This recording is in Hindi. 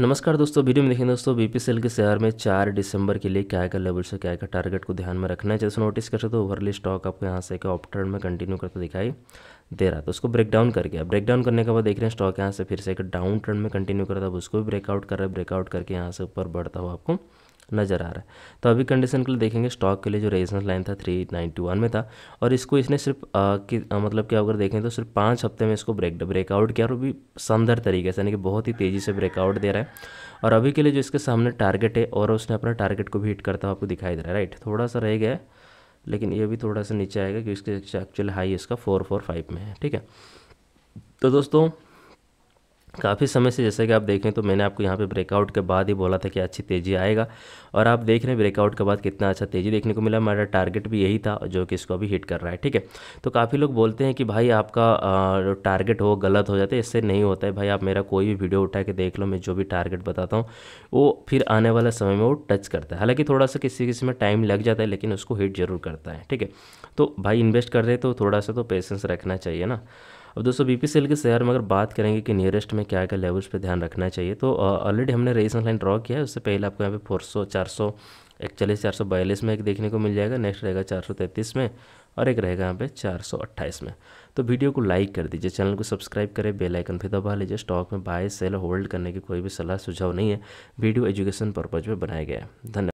नमस्कार दोस्तों वीडियो में देखें दोस्तों बीपीसीएल के शेयर में चार दिसंबर के लिए क्या का लेवल से क्या का टारगेट को ध्यान में रखना है जैसे नोटिस कर सकते तो ओवरली स्टॉक आपको यहाँ से ऑप्टर्न में कंटिन्यू करते दिखाई दे रहा तो उसको ब्रेक डाउन करके ब्रेक डाउन करने के बाद देख रहे हैं स्टॉक यहाँ से फिर से एक डाउन ट्रेंड में कंटिन्यू करता है उसको भी ब्रेकआउट कर रहा है ब्रेकआउट करके यहाँ से ऊपर बढ़ता हुआ आपको नज़र आ रहा है तो अभी कंडीशन के लिए देखेंगे स्टॉक के लिए जो रेजिस्टेंस लाइन था थ्री नाइनटी वन में था और इसको इसने सिर्फ आ, कि आ, मतलब क्या अगर देखें तो सिर्फ पाँच हफ्ते में इसको ब्रेक ब्रेकआउट किया और भी शानदार तरीके से यानी कि बहुत ही तेज़ी से ब्रेकआउट दे रहा है और अभी के लिए जो इसके सामने टारगेट है और उसने अपना टारगेट को भी हिट करता हुआ आपको दिखाई दे रहा है राइट थोड़ा सा रह गया लेकिन ये भी थोड़ा सा नीचे आएगा क्योंकि इसके एक्चुअल हाई इसका फोर फोर फाइव में है ठीक है तो दोस्तों काफ़ी समय से जैसे कि आप देखें तो मैंने आपको यहाँ पे ब्रेकआउट के बाद ही बोला था कि अच्छी तेज़ी आएगा और आप देख रहे हैं ब्रेकआउट के बाद कितना अच्छा तेज़ी देखने को मिला हमारा टारगेट भी यही था जो कि इसको अभी हिट कर रहा है ठीक है तो काफ़ी लोग बोलते हैं कि भाई आपका टारगेट हो गलत हो जाता है इससे नहीं होता है भाई आप मेरा कोई भी वीडियो उठा के देख लो मैं जो भी टारगेट बताता हूँ वो फिर आने वाले समय में वो टच करता है हालाँकि थोड़ा सा किसी किसी में टाइम लग जाता है लेकिन उसको हिट जरूर करता है ठीक है तो भाई इन्वेस्ट कर रहे तो थोड़ा सा तो पेशेंस रखना चाहिए ना अब दोस्तों बी सेल के शेयर में अगर बात करेंगे कि नियरेस्ट में क्या क्या लेवल्स पे ध्यान रखना चाहिए तो ऑलरेडी हमने रेजिस्टेंस लाइन ड्रॉ किया है उससे पहले आपको यहाँ पे फोर सौ चार सौ चार सौ बयालीस में एक देखने को मिल जाएगा नेक्स्ट रहेगा चार सौ तैंतीस में और एक रहेगा यहाँ पे चार सौ अट्ठाईस में तो वीडियो को लाइक कर दीजिए चैनल को सब्सक्राइब करें बेल आइकन फिर दबा लीजिए स्टॉक में बाय सेल होल्ड करने की कोई भी सलाह सुझाव नहीं है वीडियो एजुकेशन पर्पज़ में बनाया गया है धन्यवाद